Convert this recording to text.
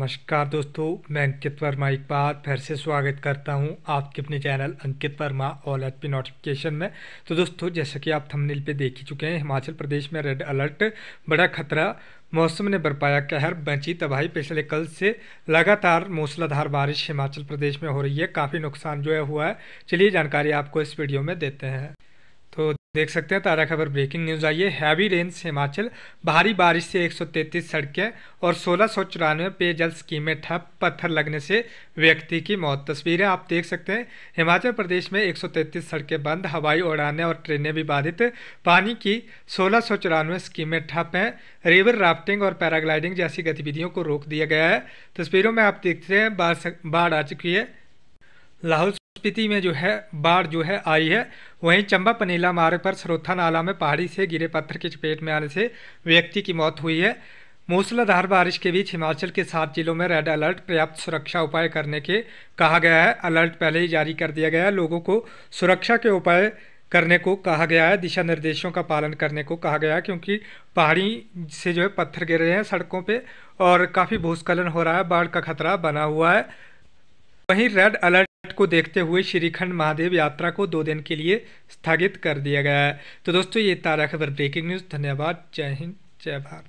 नमस्कार दोस्तों मैं अंकित वर्मा एक बार फिर से स्वागत करता हूं आपके अपने channel Ankit Verma all H P notification में तो दोस्तों जैसा कि आप थंबनेल पे देख ही चुके हैं हिमाचल प्रदेश में रेड अलर्ट बड़ा खतरा मौसम ने बरपाया कहर बची तबाही पिछले कल से लगातार मूसलाधार बारिश हिमाचल प्रदेश में हो रही है काफ़ी नुकसान जो है हुआ है चलिए जानकारी आपको इस वीडियो में देते हैं तो देख सकते हैं ताज़ा खबर ब्रेकिंग न्यूज़ आई है हैवी रेन से हिमाचल भारी बारिश से 133 सड़कें और सोलह सौ चौरानवे पेयजल स्कीमें ठप पत्थर लगने से व्यक्ति की मौत तस्वीरें आप देख सकते हैं हिमाचल प्रदेश में 133 सड़कें बंद हवाई उड़ानें और ट्रेनें भी बाधित पानी की सोलह सौ चौरानवे स्कीमें ठप हैं रिवर राफ्टिंग और पैराग्लाइडिंग जैसी गतिविधियों को रोक दिया गया है तस्वीरों में आप देखते हैं बाढ़ आ चुकी है लाहौल स्पीति में जो है बाढ़ जो है आई है वहीं चंबा पनीला मार्ग पर सरोथा नाला में पहाड़ी से गिरे पत्थर की चपेट में आने से व्यक्ति की मौत हुई है मूसलाधार बारिश के बीच हिमाचल के सात जिलों में रेड अलर्ट पर्याप्त सुरक्षा उपाय करने के कहा गया है अलर्ट पहले ही जारी कर दिया गया है लोगों को सुरक्षा के उपाय करने को कहा गया है दिशा निर्देशों का पालन करने को कहा गया है क्योंकि पहाड़ी से जो है पत्थर गिर रहे हैं सड़कों पे और काफ़ी भूस्खलन हो रहा है बाढ़ का खतरा बना हुआ है वहीं रेड अलर्ट को देखते हुए श्रीखंड महादेव यात्रा को दो दिन के लिए स्थगित कर दिया गया है तो दोस्तों ये तारा खबर ब्रेकिंग न्यूज़ धन्यवाद जय हिंद जय भारत